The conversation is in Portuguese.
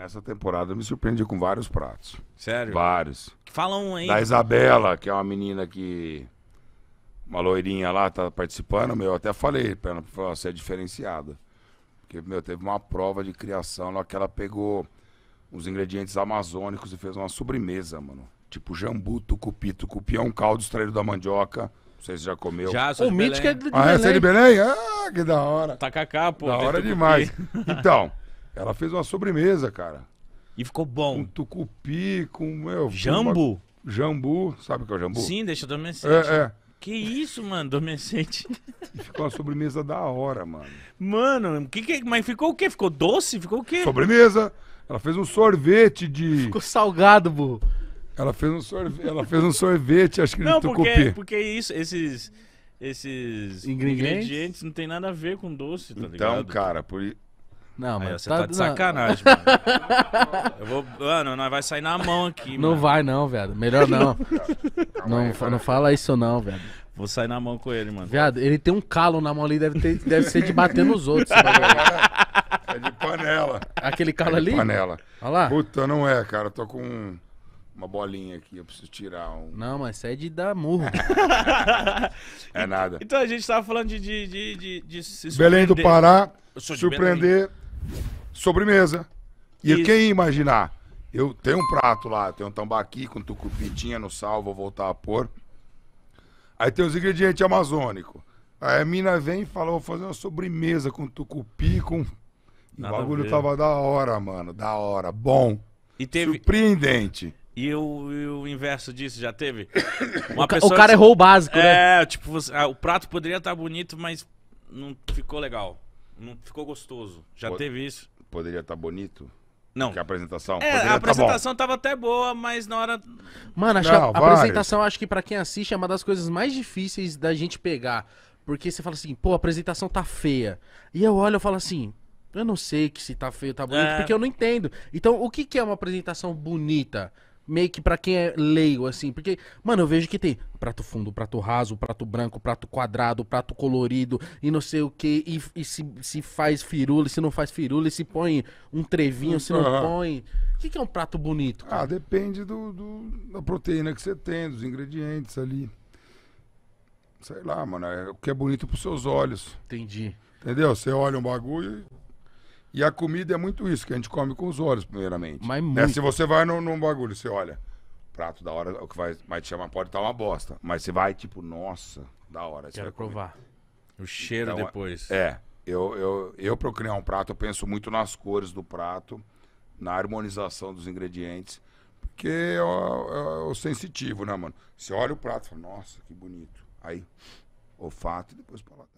Nessa temporada me surpreendi com vários pratos. Sério? Vários. Fala um aí. Da Isabela, que é uma menina que. Uma loirinha lá tá participando, meu, eu até falei pra ela, falei, é diferenciada. Porque, meu, teve uma prova de criação lá que ela pegou uns ingredientes amazônicos e fez uma sobremesa, mano. Tipo jambu, tucupi. Tucupi é um caldo extraído da mandioca. Não sei se já comeu. Já, sou o de é, ah, é? é de Belém. Ah, essa é de Belém? Ah, que da hora. tá cacá pô. Da hora tucupi. demais. Então, ela fez uma sobremesa, cara. E ficou bom. Com tucupi, com. Meu, jambu? Uma... Jambu, sabe o que é o jambu? Sim, deixa adormecente. É, é. Que isso, mano, adormecente. E ficou uma sobremesa da hora, mano. Mano, que que... mas ficou o quê? Ficou doce? Ficou o quê? Sobremesa. Ela fez um sorvete de. Ficou salgado, burro. Ela fez um sorvete, ela fez um sorvete acho que não, de tucupi. É, porque, porque é isso, esses, esses ingredientes? ingredientes? não tem nada a ver com doce, tá então, ligado? Então, cara, por isso. Não, Aí, mas. você tá, tá de não. sacanagem, mano. Eu vou. Mano, nós vai sair na mão aqui, Não mano. vai, não, velho. Melhor não. não, não fala isso, não, velho. Vou sair na mão com ele, mano. Viado, ele tem um calo na mão ali, deve, ter- deve ser de bater nos outros. É de panela. Aquele calo ali? Panela. Olha lá. Puta, não é, cara. tô com uma bolinha aqui. Eu preciso tirar um. Não, mas isso é de dar murro. É nada. Então, então a gente tava falando de. de, de, de- de se Belém do Pará, Eu sou de surpreender sobremesa. E Isso. quem imaginar? Eu tenho um prato lá, tem um tambaqui com tucupitinha no sal, vou voltar a pôr. Aí tem os ingredientes amazônicos. Aí a mina vem e fala: vou fazer uma sobremesa com tucupi, com. o bagulho tava da hora, mano. Da hora. Bom. E teve... Surpreendente. E o, e o, inverso disso já teve? Uma o, ca o cara que... errou o básico, é, né? É, tipo, você... ah, o prato poderia estar tá bonito, mas não ficou legal não ficou gostoso. Já Pod- teve isso? Poderia estar tá bonito? Não. Que a apresentação. É, Poderia a tá apresentação tava até boa, mas na hora. Mano, acho Não, a- a, apresentação, acho que pra quem assiste, é uma das coisas mais difíceis da gente pegar. Porque você fala assim, pô, a apresentação tá feia. E eu olho e falo assim, eu não sei que se tá feio, tá bonito, É. porque eu não entendo. Então, o que, que é uma apresentação bonita? meio que para quem é leigo, assim. Porque, mano, eu vejo que tem prato fundo, prato raso, prato branco, prato quadrado, prato colorido e não sei o que. E, e se, se faz firula, se não faz firula, e se põe um trevinho, se não uhum. põe. O que, que, é um prato bonito? Cara? Ah, depende do, do, da proteína que você tem, dos ingredientes ali. Sei lá, mano, é o que é bonito pros seus olhos. Entendi. Entendeu? Você olha um bagulho e a comida é muito isso, que a gente come com os olhos, primeiramente. Mas né, muito. se você vai num, num bagulho, você olha, prato da hora, o que vai, vai te chamar pode estar tá uma bosta. Mas você vai, tipo, nossa, da hora. Quero provar. O cheiro então, depois. É. Eu, eu, eu, para criar um prato, eu penso muito nas cores do prato, na harmonização dos ingredientes, porque é, é, é o sensitivo, né, mano? Você olha o prato e fala, nossa, que bonito. Aí, olfato e depois paladar.